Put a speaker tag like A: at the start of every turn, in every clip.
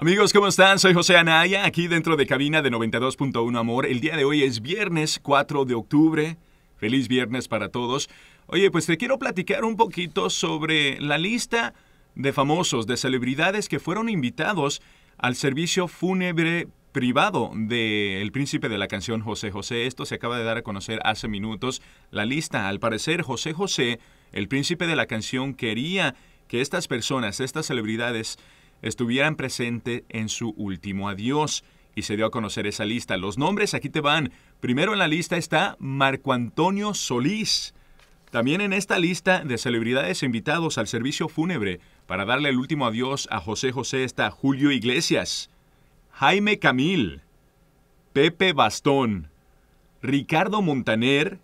A: Amigos, ¿cómo están? Soy José Anaya, aquí dentro de cabina de 92.1 Amor. El día de hoy es viernes 4 de octubre. Feliz viernes para todos. Oye, pues te quiero platicar un poquito sobre la lista de famosos, de celebridades que fueron invitados al servicio fúnebre privado del príncipe de la canción José José. Esto se acaba de dar a conocer hace minutos. La lista, al parecer, José José, el príncipe de la canción, quería que estas personas, estas celebridades, estuvieran presente en su último adiós. Y se dio a conocer esa lista. Los nombres aquí te van. Primero en la lista está Marco Antonio Solís. También en esta lista de celebridades e invitados al servicio fúnebre para darle el último adiós a José José está Julio Iglesias, Jaime Camil, Pepe Bastón, Ricardo Montaner,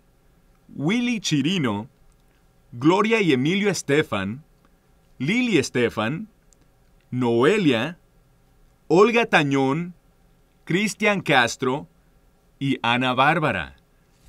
A: Willy Chirino, Gloria y Emilio Estefan, Lili Estefan, Noelia, Olga Tañón, Cristian Castro y Ana Bárbara.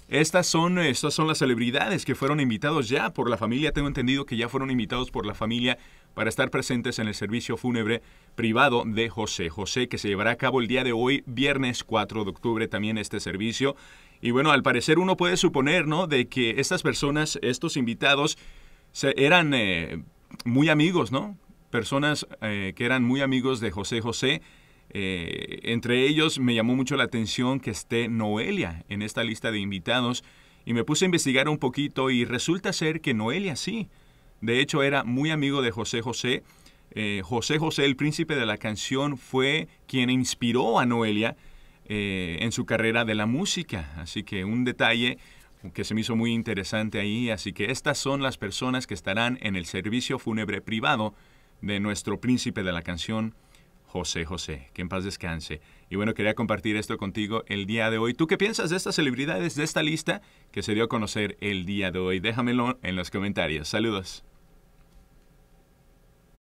A: Estas son, estas son las celebridades que fueron invitados ya por la familia. Tengo entendido que ya fueron invitados por la familia para estar presentes en el servicio fúnebre privado de José. José, que se llevará a cabo el día de hoy, viernes 4 de octubre, también este servicio. Y bueno, al parecer uno puede suponer, ¿no?, de que estas personas, estos invitados, se, eran eh, muy amigos, ¿no? personas eh, que eran muy amigos de José José. Eh, entre ellos me llamó mucho la atención que esté Noelia en esta lista de invitados y me puse a investigar un poquito y resulta ser que Noelia sí, de hecho era muy amigo de José José. Eh, José José, el príncipe de la canción, fue quien inspiró a Noelia en su carrera de la música. Así que un detalle que se me hizo muy interesante ahí. Así que estas son las personas que estarán en el servicio fúnebre privado de nuestro príncipe de la canción, José José. Que en paz descanse. Y bueno, quería compartir esto contigo el día de hoy. ¿Tú qué piensas de estas celebridades de esta lista que se dio a conocer el día de hoy? Déjamelo en los comentarios. Saludos.